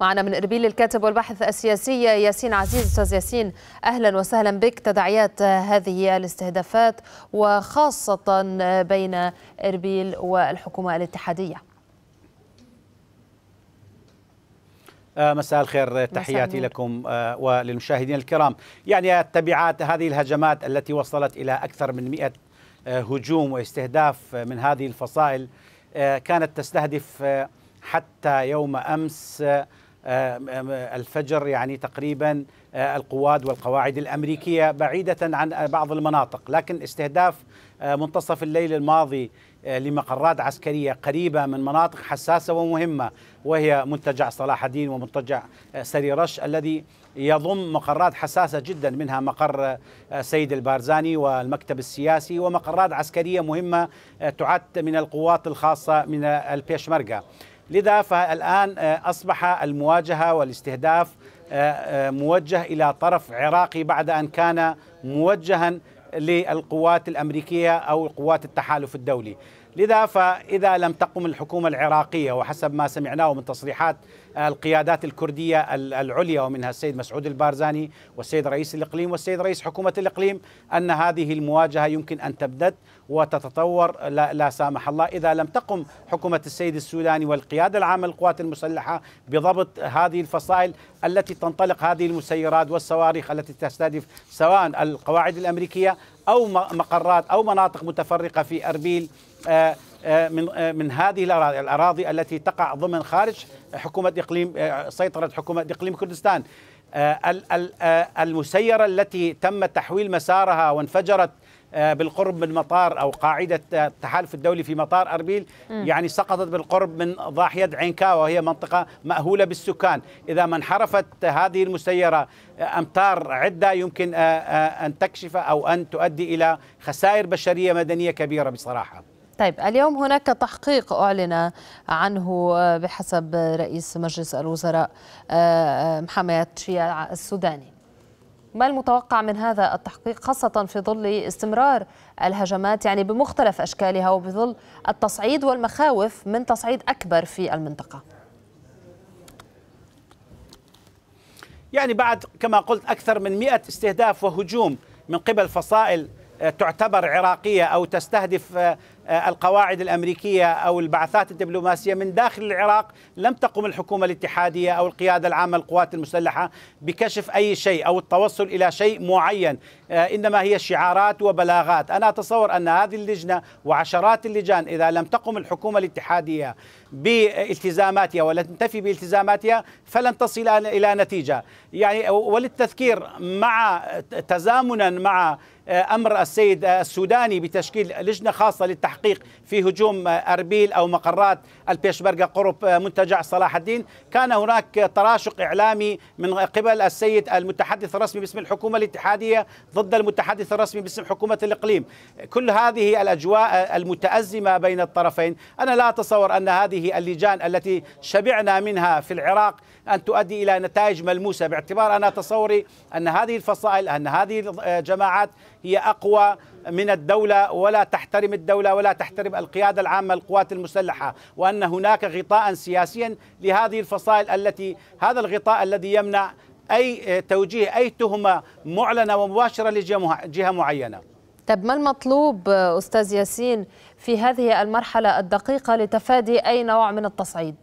معنا من اربيل الكاتب والباحث السياسي ياسين عزيز استاذ ياسين اهلا وسهلا بك تداعيات هذه الاستهدافات وخاصه بين اربيل والحكومه الاتحاديه آه، مساء الخير تحياتي لكم آه، وللمشاهدين الكرام يعني التبعات هذه الهجمات التي وصلت إلى أكثر من 100 آه، هجوم واستهداف من هذه الفصائل كانت تستهدف حتى يوم أمس آه، آه، الفجر يعني تقريبا آه، القواد والقواعد الامريكيه بعيده عن بعض المناطق، لكن استهداف منتصف الليل الماضي لمقرات عسكريه قريبه من مناطق حساسه ومهمه وهي منتجع صلاح الدين ومنتجع سريرش الذي يضم مقرات حساسه جدا منها مقر سيد البارزاني والمكتب السياسي ومقرات عسكريه مهمه تعد من القوات الخاصه من البيشمركه. لذا فالآن آه، أصبح المواجهة والاستهداف آه، آه، موجه إلى طرف عراقي بعد أن كان موجها للقوات الأمريكية أو قوات التحالف الدولي لذا فإذا لم تقم الحكومة العراقية وحسب ما سمعناه من تصريحات القيادات الكردية العليا ومنها السيد مسعود البارزاني والسيد رئيس الإقليم والسيد رئيس حكومة الإقليم أن هذه المواجهة يمكن أن تبدد وتتطور لا, لا سامح الله إذا لم تقم حكومة السيد السوداني والقيادة العامة للقوات المسلحة بضبط هذه الفصائل التي تنطلق هذه المسيرات والصواريخ التي تستهدف سواء القواعد الأمريكية او مقرات او مناطق متفرقه في اربيل آه، آه، من آه، من هذه الاراضي الاراضي التي تقع ضمن خارج حكومه اقليم سيطره حكومه اقليم كردستان المسيره التي تم تحويل مسارها وانفجرت آه، بالقرب من مطار أو قاعدة آه، التحالف الدولي في مطار أربيل م. يعني سقطت بالقرب من ضاحية عينكا وهي منطقة مأهولة بالسكان إذا ما انحرفت هذه المسيرة آه، أمتار عدة يمكن أن تكشف أو أن تؤدي إلى خسائر بشرية مدنية كبيرة بصراحة طيب اليوم هناك تحقيق أعلن عنه بحسب رئيس مجلس الوزراء محمد شيع السوداني ما المتوقع من هذا التحقيق خاصة في ظل استمرار الهجمات يعني بمختلف أشكالها وبظل التصعيد والمخاوف من تصعيد أكبر في المنطقة يعني بعد كما قلت أكثر من 100 استهداف وهجوم من قبل فصائل آه، تعتبر عراقية أو تستهدف آه، آه، القواعد الامريكيه او البعثات الدبلوماسيه من داخل العراق لم تقم الحكومه الاتحاديه او القياده العامه للقوات المسلحه بكشف اي شيء او التوصل الى شيء معين آه، انما هي شعارات وبلاغات انا اتصور ان هذه اللجنه وعشرات اللجان اذا لم تقم الحكومه الاتحاديه بالتزاماتها ولا تنتفي بالتزاماتها فلن تصل الى نتيجه يعني وللتذكير مع تزامنا مع آه، امر السيد السوداني بتشكيل لجنه خاصه للتحقيق التحقيق في هجوم أربيل أو مقرات البيشبرغة قرب منتجع صلاح الدين كان هناك تراشق إعلامي من قبل السيد المتحدث الرسمي باسم الحكومة الاتحادية ضد المتحدث الرسمي باسم حكومة الإقليم كل هذه الأجواء المتأزمة بين الطرفين أنا لا أتصور أن هذه اللجان التي شبعنا منها في العراق أن تؤدي إلى نتائج ملموسة باعتبار أنا تصوري أن هذه الفصائل أن هذه الجماعات هي أقوى من الدولة ولا تحترم الدولة ولا ولا تحترم القيادة العامة للقوات المسلحة وأن هناك غطاء سياسيا لهذه الفصائل التي هذا الغطاء الذي يمنع أي توجيه أي تهمة معلنة ومباشرة لجهة معينة طب ما المطلوب أستاذ ياسين في هذه المرحلة الدقيقة لتفادي أي نوع من التصعيد؟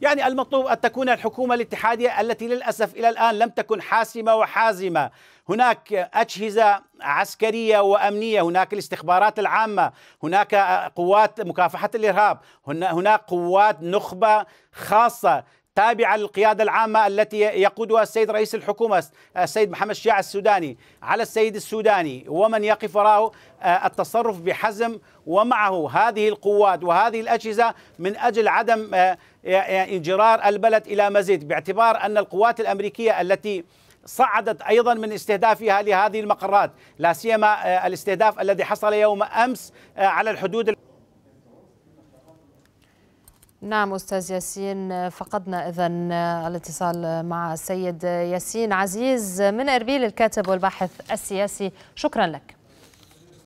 يعني المطلوب أن تكون الحكومة الاتحادية التي للأسف إلى الآن لم تكن حاسمة وحازمة هناك أجهزة عسكرية وأمنية هناك الاستخبارات العامة هناك قوات مكافحة الإرهاب هناك قوات نخبة خاصة تابعة للقيادة العامة التي يقودها السيد رئيس الحكومة السيد محمد الشيع السوداني على السيد السوداني ومن يقف وراءه آه، التصرف بحزم ومعه هذه القوات وهذه الأجهزة من أجل عدم آه، آه، انجرار البلد إلى مزيد باعتبار أن القوات الأمريكية التي صعدت ايضا من استهدافها لهذه المقرات لا سيما الاستهداف الذي حصل يوم امس على الحدود نعم أستاذ ياسين فقدنا إذا الاتصال مع السيد ياسين عزيز من أربيل الكاتب والباحث السياسي شكرا لك